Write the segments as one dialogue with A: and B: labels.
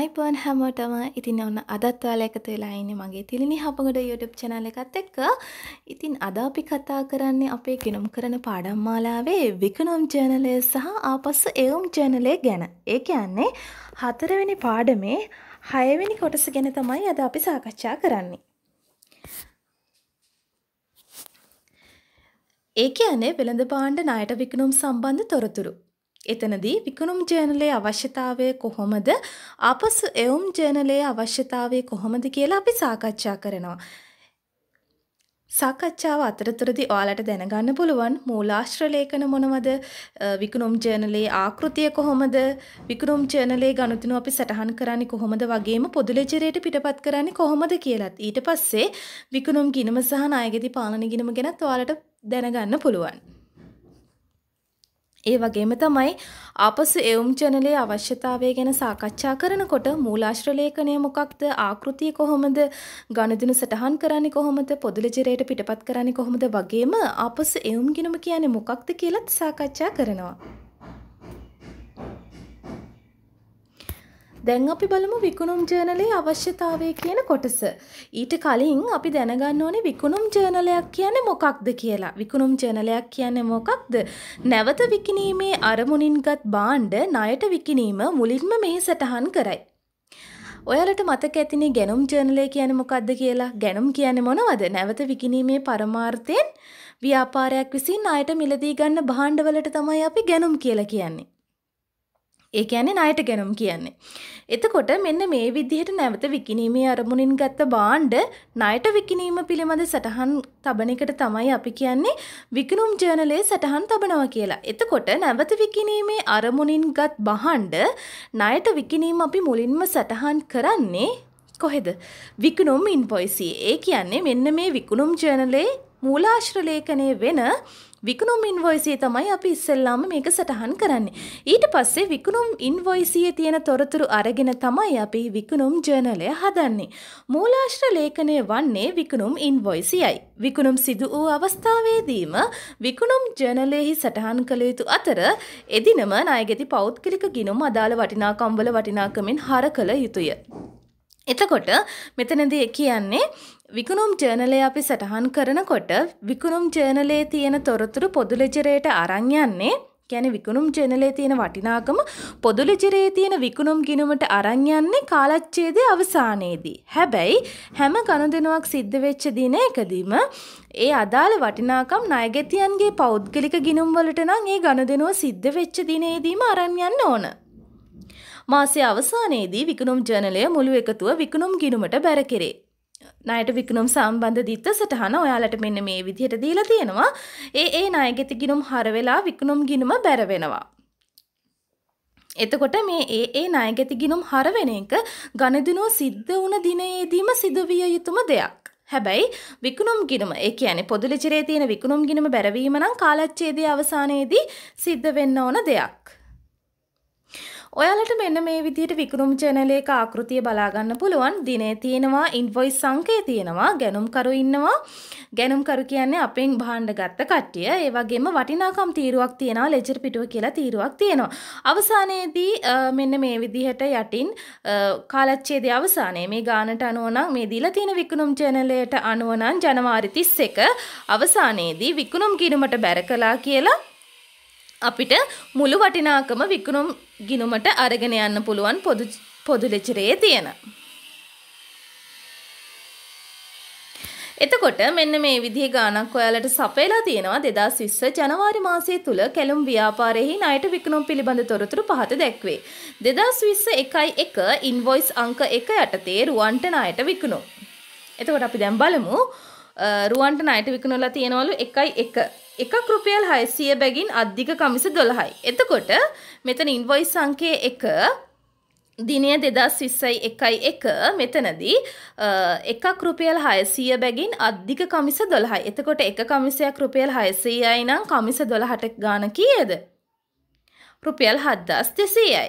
A: හයිපන් හැමෝටම ඉතින් ඔන්න අදත් ඔයාලා එකතු වෙලා ඉන්නේ මගේ තිලිනි හපගඩ YouTube channel එකත් එක්ක. ඉතින් අද අපි කතා කරන්නේ අපේ ගිනුම් කරන පාඩම් මාලාවේ විකනුම් ජර්නලය සහ ආපස්ස එවුම් ජර්නලය ගැන. ඒ කියන්නේ හතරවෙනි පාඩමේ හයවෙනි කොටස ගැන තමයි අද අපි සාකච්ඡා කරන්නේ. ඒ කියන්නේ වෙළඳ භාණ්ඩ ණයට විකනුම් සම්බන්ධ තොරතුරු. එතනදී විකුණුම් ජර්නලයේ අවශ්‍යතාවය කොහොමද ආපසු එවුම් ජර්නලයේ අවශ්‍යතාවය කොහොමද කියලා අපි සාකච්ඡා කරනවා. සාකච්ඡාව අතරතුරදී ඔයාලට දැනගන්න පුළුවන් මූලාශ්‍ර ලේඛන මොනවද විකුණුම් ජර්නලයේ ආකෘතිය කොහොමද විකුණුම් ජර්නලයේ ගනුදෙනු අපි සටහන් කරන්නේ කොහොමද වගේම පොදු ලෙජරයට පිටපත් කරන්නේ කොහොමද කියලත් ඊට පස්සේ විකුණුම් ගිණුම සහ ණයගෙදි පාලන ගිණුම ගැනත් ඔයාලට දැනගන්න පුළුවන්. ඒ වගේම තමයි ආපසු එවුම් චැනලේ අවශ්‍යතාවය ගැන සාකච්ඡා කරනකොට මූලාශ්‍ර ලේඛනය මොකක්ද ආකෘතිය කොහොමද ගණදිනු සටහන් කරන්නේ කොහොමද පොදුලජිරයට පිටපත් කරන්නේ කොහොමද වගේම ආපසු එවුම් ගිණුම කියන්නේ මොකක්ද කියලත් සාකච්ඡා කරනවා දැන් අපි බලමු විකුණුම් ජර්නලයේ අවශ්‍යතාවය කියන කොටස. ඊට කලින් අපි දැනගන්න ඕනේ විකුණුම් ජර්නලයක් කියන්නේ මොකක්ද කියලා. විකුණුම් ජර්නලයක් කියන්නේ මොකක්ද? නැවත විකිණීමේ අරමුණින්ගත් බාණ්ඩ ණයට විකිණීම මුලින්ම මෙහි සටහන් කරයි. ඔයාලට මතක ඇතිනේ ගැනුම් ජර්නලය කියන්නේ මොකක්ද කියලා. ගැනුම් කියන්නේ මොනවද? නැවත විකිණීමේ පරමාර්ථයෙන් ව්‍යාපාරයක් විසින් ණයට මිලදී ගන්න භාණ්ඩවලට තමයි අපි ගැනුම් කියලා කියන්නේ. ඒ කියන්නේ ණයට ගැනුම් කියන්නේ. එතකොට මෙන්න මේ විදිහට නැවත විකිණීමේ අරමුණින් ගත්ත බාණ්ඩ ණයට විකිණීම පිළිබඳ සටහන් තබන එකට තමයි අපි කියන්නේ විකිණුම් ජර්නලයේ සටහන් තබනවා කියලා. එතකොට නැවත විකිණීමේ අරමුණින් ගත් බහණ්ඩ ණයට විකිණීම අපි මුලින්ම සටහන් කරන්නේ කොහෙද? විකුණුම් ඉන්වොයිසියේ. ඒ කියන්නේ මෙන්න මේ විකුණුම් ජර්නලයේ මූලාශ්‍රලේඛනය වෙන විකුණුම් ඉන්වොයිසිය තමයි අපි ඉස්සෙල්ලාම මේක සටහන් කරන්නේ. ඊට පස්සේ විකුණුම් ඉන්වොයිසියේ තියෙන තොරතුරු අරගෙන තමයි අපි විකුණුම් ජර්නලය හදන්නේ. මූලාශ්‍ර ලේඛනය වන්නේ විකුණුම් ඉන්වොයිසියයි. විකුණුම් සිදු වූ අවස්ථාවේදීම විකුණුම් ජර්නලයෙහි සටහන් කළ යුතු අතර එදිනම ණයගෙති පෞද්ගලික ගිණුම් අදාළ වටිනාකම් වල වටිනාකමින් හර කළ යුතුය. එතකොට මෙතනදී කියන්නේ විකුණුම් ජර්නලය අපි සටහන් කරනකොට විකුණුම් ජර්නලේ තියෙන තොරතුරු පොදුලෙජරයට අරන් යන්නේ කියන්නේ විකුණුම් ජර්නලේ තියෙන වටිනාකම පොදුලෙජරේ තියෙන විකුණුම් ගිණුමට අරන් යන්නේ කාලච්ඡේදයේ අවසානයේදී. හැබැයි හැම ගනුදෙනුවක් සිද්ධ වෙච්ච දිනයකදීම ඒ අදාළ වටිනාකම් ණයගැතියන්ගේ පෞද්ගලික ගිණුම් වලට නම් ඒ ගනුදෙනුව සිද්ධ වෙච්ච දිනේදීම අරන් යන්න ඕන. මාසයේ අවසානයේදී විකුණුම් ජර්නලය මුළු එකතුව විකුණුම් ගිණුමට බැර කෙරේ. ණයට විකුණුම් සම්බන්ධ දිත්ත සටහන ඔයාලට මෙන්න මේ විදිහට දීලා තියෙනවා. ඒ ඒ ණයගෙති ගිණුම් හර වෙලා විකුණුම් ගිණුම බැර වෙනවා. එතකොට මේ ඒ ඒ ණයගෙති ගිණුම් හර වෙන එක ගණදිනුව සිද්ධ වුණ දිනයේදීම සිදුවිය යුතුම දෙයක්. හැබැයි විකුණුම් ගිණුම ඒ කියන්නේ පොදු ලෙචරේ තියෙන විකුණුම් ගිණුම බැරවීම නම් කාලච්ඡේදයේ අවසානයේදී සිද්ධ වෙන්න ඕන දෙයක්. ඔයාලට මෙන්න මේ විදිහට විකුණුම් channel එක ආකෘතිය බලා ගන්න පුළුවන්. දිනේ තියෙනවා invoice සංකේ තියෙනවා ගැනුම්කරු ඉන්නවා. ගැනුම්කරු කියන්නේ අපෙන් භාණ්ඩ ගත්ත කට්ටිය. ඒ වගේම වටිනාකම් තීරුවක් තියෙනවා ලෙජර් පිටුව කියලා තීරුවක් තියෙනවා. අවසානයේදී මෙන්න මේ විදිහට යටින් කාලච්ඡේදයේ අවසානයේ මේ ගානට අනුව නම් මේ දීලා තියෙන විකුණුම් channel එකට අනුව නම් ජනවාරි 31 අවසානයේදී විකුණුම් කිරීමට බැර කළා කියලා අපිට මුළු වටිනාකම විකුණුම් ගිනුමට අරගෙන යන්න පුළුවන් පොදු පොදුලෙචරයේ තියෙන. එතකොට මෙන්න මේ විදිහ ගානක් ඔයාලට සපයලා තියෙනවා 2020 ජනවාරි මාසය තුල කැලුම් ව්‍යාපාරයේ ණයට විකුණුම් පිළිබඳ තොරතුරු පහත දැක්වේ. 2020 1.1 ඉන්වොයිස් අංක 1 යටතේ රුවන්ට ණයට විකුණුම්. එතකොට අපි දැන් බලමු රුවන්ට ණයට විකුණලා තියනවලු 1.1 එකක් රුපියල් 600 බැගින් අධික කමිස 12යි. එතකොට මෙතන ඉන්වොයිස් අංකය 1 දිනය 2021යි 1 මෙතනදී එකක් රුපියල් 600 බැගින් අධික කමිස 12යි. එතකොට එක කමිසයක් රුපියල් 600යි නම් කමිස 12ට ගාණ කීයද? රුපියල් 7200යි.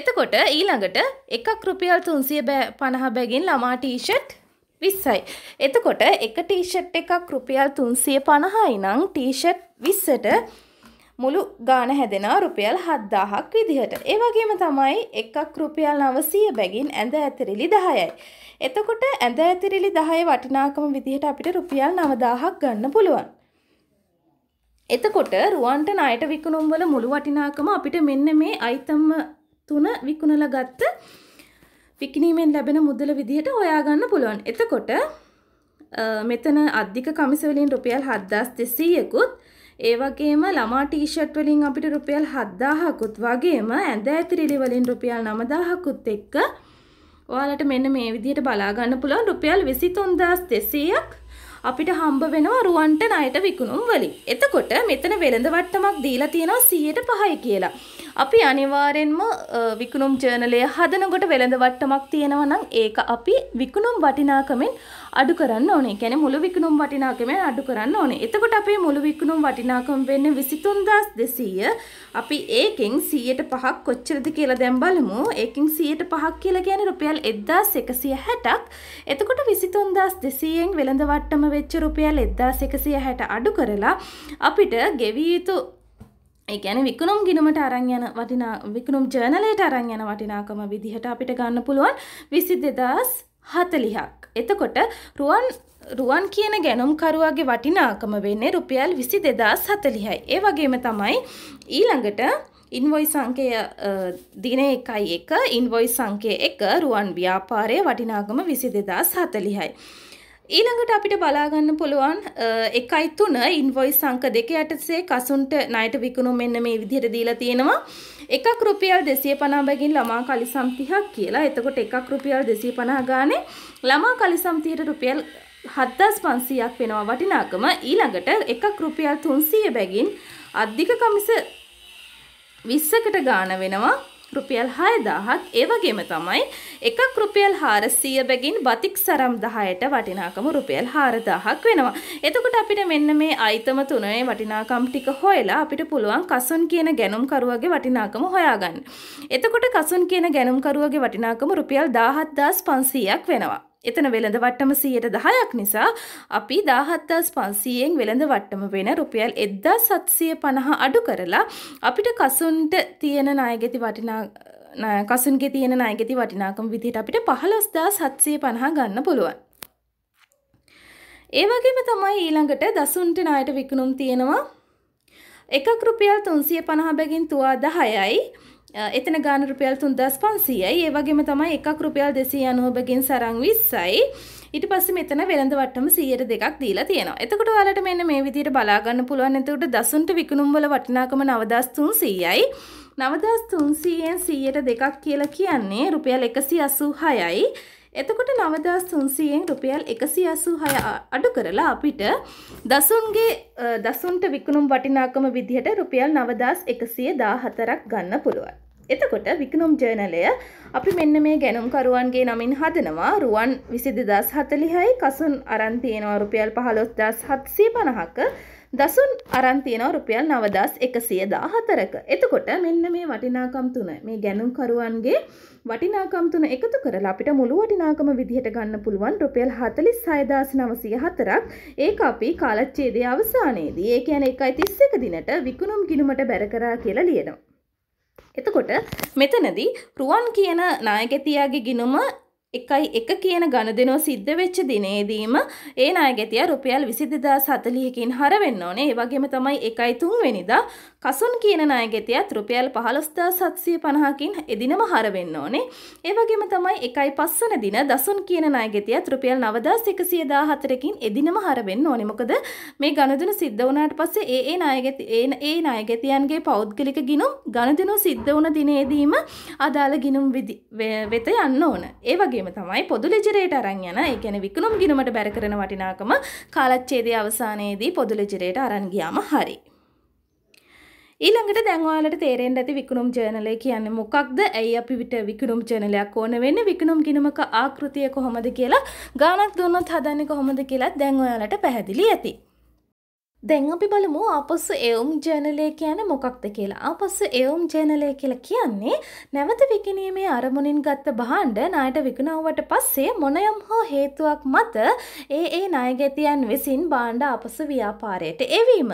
A: එතකොට ඊළඟට එකක් රුපියල් 350 බැගින් ළමා ටී-ෂර්ට් විස්සයි. එතකොට එක ටීෂට් එකක් රුපියල් තුන්සිය පණහයි නං ටීෂට් විස්සට මුළු ගාන හැදෙනවා රුපියල් හද්දාහක් විදිහට. ඒ වගේම තමයි එකක් රුපියල් නවසීය බැගින් ඇඳ ඇතිරිලි දහයයි. එතකොට ඇඳ ඇතිරිලි දහය වටිනාකම විදිහට අපිට රුපියල් නවදාහක් ගන්න පුළුවන්. එතකොට රුවන්ට ණයට විකුණුම් වල මුළු වටිනාකම අපිට මෙන්න මේ අයිතම් තුන විකුණලා ගත්ත විකිනීමෙන් ලැබෙන මුදල විදිහට හොයාගන්න පුළුවන්. එතකොට මෙතන අධික කමිස වලින් රුපියල් 7200කුත් ඒ වගේම ළමා ටී-ෂර්ට් වලින් අපිට රුපියල් 7000කුත් වගේම ඇඳ ඇතිරිලි වලින් රුපියල් 9000කුත් එක්ක ඔයාලට මෙන්න මේ විදිහට බලා ගන්න පුළුවන් රුපියල් 23200ක් අපිට හම්බ වෙනවා රුවන්ට ණයට විකුණුම් වලින්. එතකොට මෙතන වෙළඳ වට්ටමක් දීලා තියෙනවා 105යි කියලා. අපි අනිවාර්යෙන්ම විකුණුම් ජර්නලය හදනකොට වෙළඳ වට්ටමක් තියෙනවා නම් ඒක අපි විකුණුම් වටිනාකමෙන් අඩු කරන්න ඕනේ. කියන්නේ මුළු විකුණුම් වටිනාකමෙන් අඩු කරන්න ඕනේ. එතකොට අපේ මුළු විකුණුම් වටිනාකම වෙන්නේ 23200. අපි ඒකෙන් 100%ක් කොච්චරද කියලා දැන් බලමු. ඒකෙන් 100%ක් කියලා කියන්නේ රුපියල් 1160ක්. එතකොට 23200න් වෙළඳ වට්ටම වෙච්ච රුපියල් 1160 අඩු කරලා අපිට ගෙවිය යුතු ඒගැන විකුණුම් ගිනමට අරං යන වටිනා විකුණුම් ජර්නලයට අරං යන වටිනාකම විදිහට අපිට ගන්න පුළුවන් විසි දෙදස් හතලිහක්. එතකොට රුවන් රුවන් කියන ගැනුම්කරුවාගේ වටිනාකම වෙන්නේ රුපියල් විසි දෙදස් හතලිහයි. ඒ වගේම තමයි ඊළඟට ඉන්වොයි සංකය දින එකයි එක ඉන්වොයි සංකය එක රුවන් ව්‍යාපාරය වටිනාගම විසි දෙදස් හතලිහයි. ඊළඟට අපිට බලාගන්න පුළුවන් එකයි තුන ඉන්වොයිස් සංක දෙක යටසේ කසුන්ට ණයට විකුණුම් මෙන්න මේ විදිහට දීලා තියෙනවා එකක් රුපියල් 250 බැගින් ළමා කලිසම් 30ක් කියලා. එතකොට එකක් රුපියල් 250 ගානේ ළමා කලිසම් 30ට රුපියල් 7500ක් වෙනවා වටිනාකම. ඊළඟට එකක් රුපියල් 300 බැගින් අධික කමිස 20කට ගාන වෙනවා. රුපියල් 6000ක් ඒ වගේම තමයි එකක් රුපියල් 400 බැගින් බතික් සරම් 10ට වටිනාකම රුපියල් 4000ක් වෙනවා. එතකොට අපිට මෙන්න මේ අයිතම තුනේ වටිනාකම් ටික හොයලා අපිට පුළුවන් කසුන් කියන ගැනුම්කරුවගේ වටිනාකම හොයාගන්න. එතකොට කසුන් කියන ගැනුම්කරුවගේ වටිනාකම රුපියල් 17500ක් වෙනවා. එතන වෙළඳ වට්ටම 10%ක් නිසා අපි 17500න් වෙළඳ වට්ටම වෙන රුපියල් 1750 අඩු කරලා අපිට කසුන්ට තියෙන ණයගෙති වටිනා කසුන්ගේ තියෙන ණයගෙති වටිනාකම විදිහට අපිට 15750 ගන්න පුළුවන්. ඒ වගේම තමයි ඊළඟට දසුන්ට ණයට විකුණුම් තියෙනවා එකක් රුපියල් 350 බැගින් තුවා 10යි එතන ගාන රුපියල් 3500යි. ඒ වගේම තමයි එකක් රුපියල් 290කින් සරන් 20යි. ඊට පස්සේ මෙතන වෙළඳ වට්ටම 100ට දෙකක් දීලා තියෙනවා. එතකොට ඔයාලට මෙන්න මේ විදිහට බලා ගන්න පුළුවන්. එතකොට දසුන්ට විකුණුම් වල වටිනාකම 9300යි. 9300න් 100ට දෙකක් කියලා කියන්නේ රුපියල් 186යි. එතකොට 9300න් රුපියල් 186 අඩු කරලා අපිට දසුන්ගේ දසුන්ට විකුණුම් වටිනාකම විදිහට රුපියල් 9114ක් ගන්න පුළුවන්. එතකොට විකනුම් ජර්නලය අපි මෙන්න මේ ගැනුම්කරුවන්ගේ නමින් හදනවා රුවන් විසි දෙදස් හතලිහයි කසුන් අරන්තියනවා රුපියල් පහලොස්දස් හත්සේ පණහක දසුන් අරන්තියනවා රුපියල් නවදස් එකසිය දා හතරක එතකොට මෙන්න මේ වටිනාකම් තුන මේ ගැනුම්කරුවන්ගේ වටිනාකම් තුන එකතු කරලා අපිට මුළු වටිනාකම විදිහට ගන්න පුළුවන් රුපියල් 46904ක් ඒක අපි කාලච්ඡේදයේ අවසානයේදී ඒ කියන්නේ 1.31 දිනට විකුණුම් ගිණුමට බැර කරා කියලා ලියනවා එතකොට මෙතනදී රුවන් කියන නායකතියාගේ ගිනුම එකයි එක කියන ගණදෙනෝ සිද්ධ වෙච්ච දිනේදීම ඒ ණයගැතිය රුපියල් 22040කින් හර වෙන්න ඕනේ. ඒ වගේම තමයි 1.3 වෙනිදා කසුන් කියන ණයගැතියත් රුපියල් 15750කින් එදිනම හර වෙන්න ඕනේ. ඒ වගේම තමයි 1.5 වෙනි දින දසුන් කියන ණයගැතියත් රුපියල් 9114කින් එදිනම හර වෙන්න ඕනේ. මොකද මේ ගණදෙනු සිද්ධ වුණාට පස්සේ ඒ ඒ ණයගැති ඒ ඒ ණයගැතියන්ගේ පෞද්ගලික ගිණුම් ගණදෙනු සිද්ධ වුණ දිනේදීම අදාළ ගිණුම් වෙත යන්න ඕන. ඒ වගේම කිරීම තමයි පොදු ලෙජරේට අරන් යන ඒ කියන්නේ විකුණුම් ගිණුමට බැර කරන වටිනාකම කාලච්ඡේදයේ අවසානයේදී පොදු ලෙජරේට අරන් ගියාම හරි. ඊළඟට දැන් ඔයාලට තේරෙන්න ඇති විකුණුම් ජර්නලය කියන්නේ මොකක්ද? ඇයි අපි විට විකුණුම් ජර්නලයක් ඕන වෙන්නේ? විකුණුම් ගිණුමක ආකෘතිය කොහොමද කියලා ගානක් දුන්නොත් හදන්නේ කොහොමද කියලා දැන් ඔයාලට පැහැදිලි ඇති. දැන් අපි බලමු ආපස්ස එවුම් ජර්නලය කියන මොකක්ද කියලා. ආපස්ස එවුම් ජර්නලය කියලා කියන්නේ නැවත විකිණීමේ අරමුණින් ගත්ත භාණ්ඩ ණයට විකුණවුවට පස්සේ මොනයම් හෝ හේතුවක් මත ඒ ඒ ණයගැතියන් විසින් භාණ්ඩ ආපස්ස ව්‍යාපාරයට එවීම.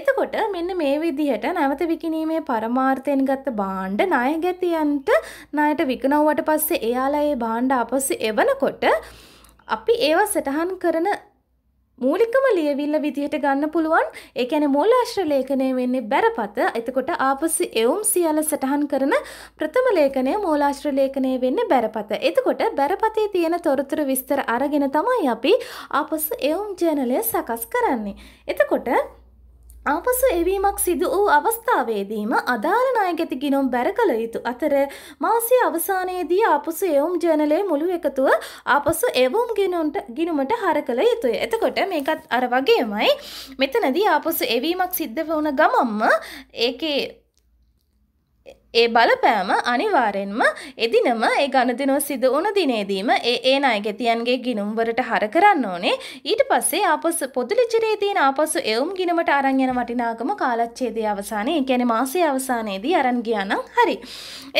A: එතකොට මෙන්න මේ විදිහට නැවත විකිණීමේ පරමාර්ථයෙන් ගත්ත භාණ්ඩ ණයගැතියන්ට ණයට විකුණවුවට පස්සේ එයාලා ඒ භාණ්ඩ ආපස්ස එවනකොට අපි ඒව සටහන් කරන මූලිකම ලියවිල්ල විදිහට ගන්න පුළුවන් ඒ ඇන මූලාශ්‍ර ලේඛනය වෙන්නේ බැරපත එතකොට ආපසි එවුම් සියල සටහන් කරන ප්‍රථම ලේඛනය මූලාශ්‍ර ලේඛනය වෙන්න බැරපත එතකොට බැරපතේ තියෙන තොරතුර විස්තර අරගෙන තමයි අපි ආපසු එවුම් ජනලය සකස් කරන්නේ එතකොට ආපසු එවීමක් සිදු වූ අවස්ථාවේදීම අදාළ නායකති ගිනුම් බැර කළ යුතු අතර මාසය අවසානයේදී ආපසු එවුම් ජර්නලේ මුළු එකතුව ආපසු එවුම් ගිනුන්ට ගිනුමට හර කළ යුතුය. එතකොට මේකත් අර වගේමයි මෙතනදී ආපසු එවීමක් සිද්ධ වුණ ගමම්ම ඒකේ ඒ බලපෑම අනිවාරෙන්ම එදිනම ඒ ගණදිනව සිද වුණ දිනේදීම ඒ ඒ අයගෙතියන්ගේ ගිනුම්වරට හර කරන්න ඕනේ ඊට පස්සේ ආපස පොදුලිචරේ තියෙන ආපසු එවුම් ගිනමට අරංයන වටිනාකම කාලච්චේදය අවසානය ගැන මාසය අවසානයේදී අරන් ගියානම් හරි.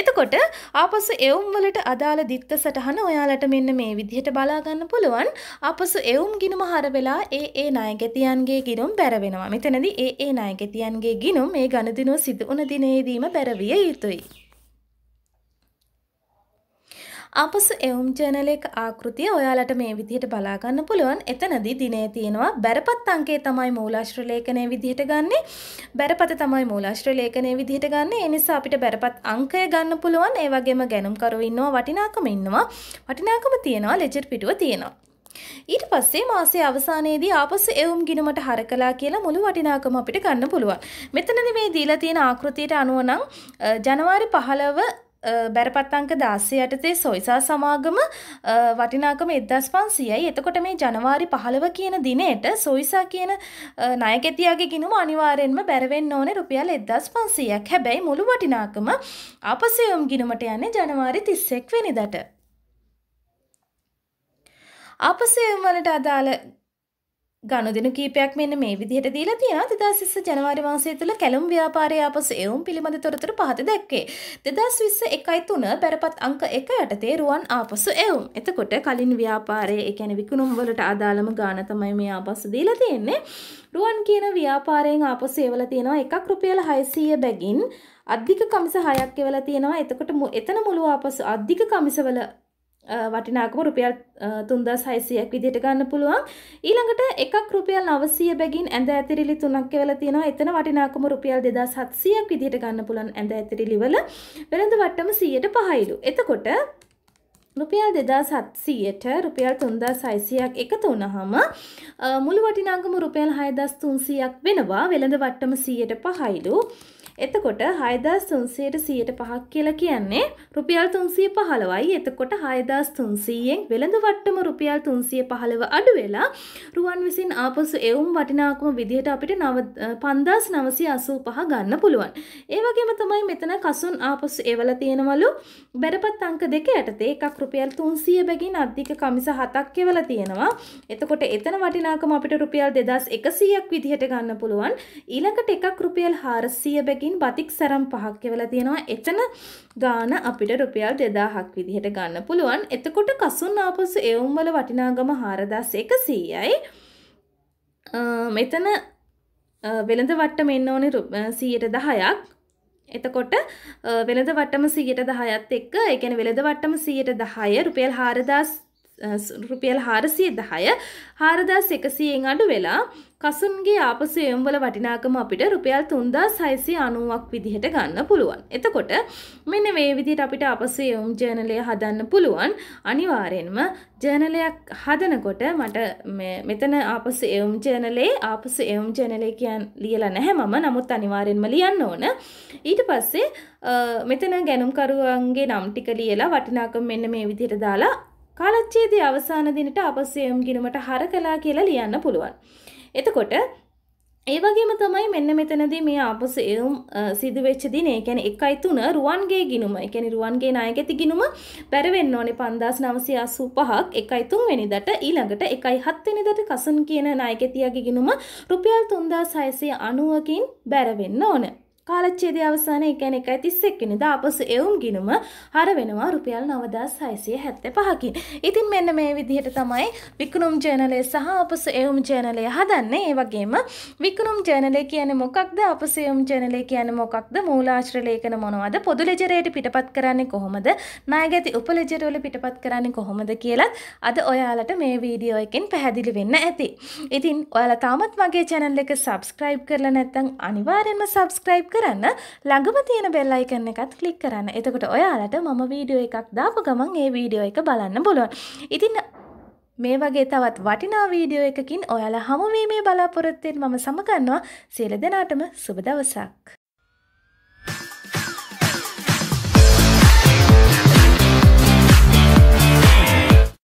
A: එතකොට ආපසු එවුම් වලට අදාළ දිත්ත සටහන ඔයාලට මෙන්න මේ විදිහට බලාගන්න පුළුවන් අපසු එවුම් ගිනුම හර වෙලා ඒ ඒ නායගෙතියන්ගේ ගිනුම් බැරවෙනවා මෙතනදි ඒ ඒ නායගෙතියන්ගේ ගිනුම් මේ ගණදිනුව සිදුවන දිනේදීම බැරවිය යුතු යුතුයි. ආපසු එවුම් ජර්නල් එක ආකෘතිය ඔයාලට මේ විදිහට බලා ගන්න පුළුවන්. එතනදී දිනේ තියෙනවා බරපත් අංකය තමයි මූලාශ්‍ර ලේඛනයේ විදිහට ගන්නෙ. බරපත තමයි මූලාශ්‍ර ලේඛනයේ විදිහට ගන්නෙ. ඒ නිසා අපිට බරපත් අංකය ගන්න පුළුවන්. ඒ වගේම ගැණුම්කරු ඉන්නවා, වටිනාකම ඉන්නවා. වටිනාකම තියෙනවා, ලෙජර් පිටුව තියෙනවා. ඊට පස්සේ මාසේ අවසානයේදී ආපසු එවුම් ගිණුමට හරකලා කියලා මුළු වටිනාකම අපිට ගන්න පුළුවන්. මෙතනදී මේ දීලා තියෙන ආකෘතියට අනුව නම් ජනවාරි 15 බැරපත් අංක 16 යටතේ සොයිසා සමාගම වටිනාකම 1500යි. එතකොට මේ ජනවාරි 15 කියන දිනේට සොයිසා කියන ණයකැතියාගේ ගිණුම අනිවාර්යෙන්ම බැර වෙන්න ඕනේ රුපියල් 1500ක්. හැබැයි මුළු වටිනාකම අපසයම් ගිණුමට යන්නේ ජනවාරි 31 වෙනිදාට. ආපසයම් වලට අදාළ ගනුදෙනු කීපයක් මෙන්න මේ විදිහට දීලා තියෙනවා 2020 ජනවාරි මාසය තුළ කැලම් ව්‍යාපාරයේ ආපසු එවුම් පිළිබඳ තොරතුරු පහත දැක්වේ 2020 1.3 බැරපත් අංක 1 යටතේ රුවන් ආපසු එවුම්. එතකොට කලින් ව්‍යාපාරයේ ඒ කියන්නේ විකුණුම් වලට අදාළම ගාණ තමයි මේ ආපසු දීලා තියෙන්නේ. රුවන් කියන ව්‍යාපාරයෙන් ආපසු එවලා තියෙනවා 1 රුපියල් 600 බැගින් අධික කමිස 6ක් එවලා තියෙනවා. එතකොට එතන මුළු ආපසු අධික කමිසවල වටිනාකම රුපියල් තුන්දස් හයිසියක් විදිට ගන්න පුළුවන් ඊළඟට එකක් රුපියල් නවසය බැගින් ඇඳ ඇතිරිලි තුනක් වෙල තියෙනවා එතන වටිනාකම රුපියල් දෙදා සත්සියක් විදිට ගන්න පුළන් ඇඳ ඇතිරිලිවල වෙළඳ වට්ටම සීයට පහයිලු එතකොට රුපියල් දෙදා සත්සීයට රුපියල් තුන්දා සයිසියක් එකතු වනහම මුළු වටිනාගම රුපියල් හයදස් තුන්සියක් වෙනවා වෙළඳ වට්ටම සීයට පහයිලු එතකොට 6300ට 105ක් කියලා කියන්නේ රුපියල් 315යි. එතකොට 6300ෙන් වෙළඳ වට්ටම රුපියල් 315 අඩු වෙලා රුවන් විසින් ආපසු එවුම් වටිනාකම විදිහට අපිට 5985 ගන්න පුළුවන්. ඒ වගේම තමයි මෙතන කසුන් ආපසු එවලා තියෙනවලු බැරපත් අංක දෙක යටතේ එකක් රුපියල් 300 බැගින් අධික කමිස 7ක් එවලා තියෙනවා. එතකොට එතන වටිනාකම අපිට රුපියල් 2100ක් විදිහට ගන්න පුළුවන්. ඊළඟට එකක් රුපියල් 400 බැගින් එකකින් බතික් සරම් පහක් කියලා තියෙනවා. එතන ගාන අපිට රුපියල් 2000ක් විදිහට ගන්න පුළුවන්. එතකොට කසුන් ආපසු එවුම් වල වටිනාකම 4100යි. මෙතන වෙළඳ වට්ටම එන්න ඕනේ 110ක්. එතකොට වෙළඳ වට්ටම 110ත් එක්ක ඒ කියන්නේ වෙළඳ වට්ටම 110 රුපියල් 4000 රුපියල් හාරසිය දහය හාරදා සෙකසියෙන් අඩු වෙලා කසුන්ගේ ආපසු යොම්වල වටිනාකම අපිට රුපියල් තුන්දා සයිසි අනුවක් විදිහට ගන්න පුළුවන්. එතකොට මෙන්න මේ විදිහට අපිට ආපසු යොම් ජර්නලය හදන්න පුළුවන්. අනිවාර්යෙන්ම ජර්නලයක් හදනකොට මට මෙතන ආපසු යොම් ජර්නලේ ආපසු යොම් ජර්නලේ කියන ලියලා නැහැ මම. නමුත් අනිවාර්යෙන්ම ලියන්න ඕන. ඊට පස්සේ මෙතන ගැනුම්කරුවන්ගේ නම් ටික ලියලා වටිනාකම මෙන්න මේ විදිහට දාලා කාලච්ඡේදයේ අවසාන දිනට අපසයම් ගිණුමට හර කළා කියලා ලියන්න පුළුවන්. එතකොට ඒ වගේම තමයි මෙන්න මෙතනදී මේ ආපසු එවුම් සිදු වෙච්ච දිනේ කියන්නේ 1යි 3 රුවන්ගේ ගිනුම. ඒ කියන්නේ රුවන්ගේ නායකති ගිනුම පැරවෙන්න ඕනේ 5985ක් 1යි 3 වෙනිදාට ඊළඟට 1යි 7 වෙනිදාට කසුන් කියන නායකතියගේ ගිනුම රුපියල් 3690කින් බැරවෙන්න ඕනේ. කාලච්ඡේදයේ අවසානය ඒ කියන්නේ 131 වෙනිදා ආපසු එවුම් ගිණුම හර වෙනවා රුපියල් 9675කින්. ඉතින් මෙන්න මේ විදිහට තමයි වික්‍රම් ජර්නලය සහ ආපසු එවුම් ජර්නලය හදන්නේ. ඒ වගේම වික්‍රම් ජර්නලය කියන්නේ මොකක්ද? ආපසු එවුම් ජර්නලය කියන්නේ මොකක්ද? මූලාශ්‍ර ලේඛන මොනවද? පොදු ලෙජරයට පිටපත් කරන්නේ කොහොමද? ණයගැති උපලෙජරවල පිටපත් කරන්නේ කොහොමද කියලත් අද ඔයාලට මේ වීඩියෝ එකෙන් පැහැදිලි වෙන්න ඇති. ඉතින් ඔයාලා තාමත් මගේ channel එක subscribe කරලා නැත්නම් අනිවාර්යයෙන්ම subscribe කරන්න ළඟම තියෙන බෙල්ලයිකන්න එකත් කලික් කරන්න එතකොට ඔයාලට මම වීඩියෝ එකක් දාපු ගමන් ඒ වීඩියෝ එක බලන්න පුළුවන් ඉතින් මේ වගේ තවත් වටිනා වීඩියෝ එකකින් ඔයාලා හමුවීමේ බලාපොරොත්තයෙන් මම සමගන්නවා සියල දෙනාටම සුබ දවසක්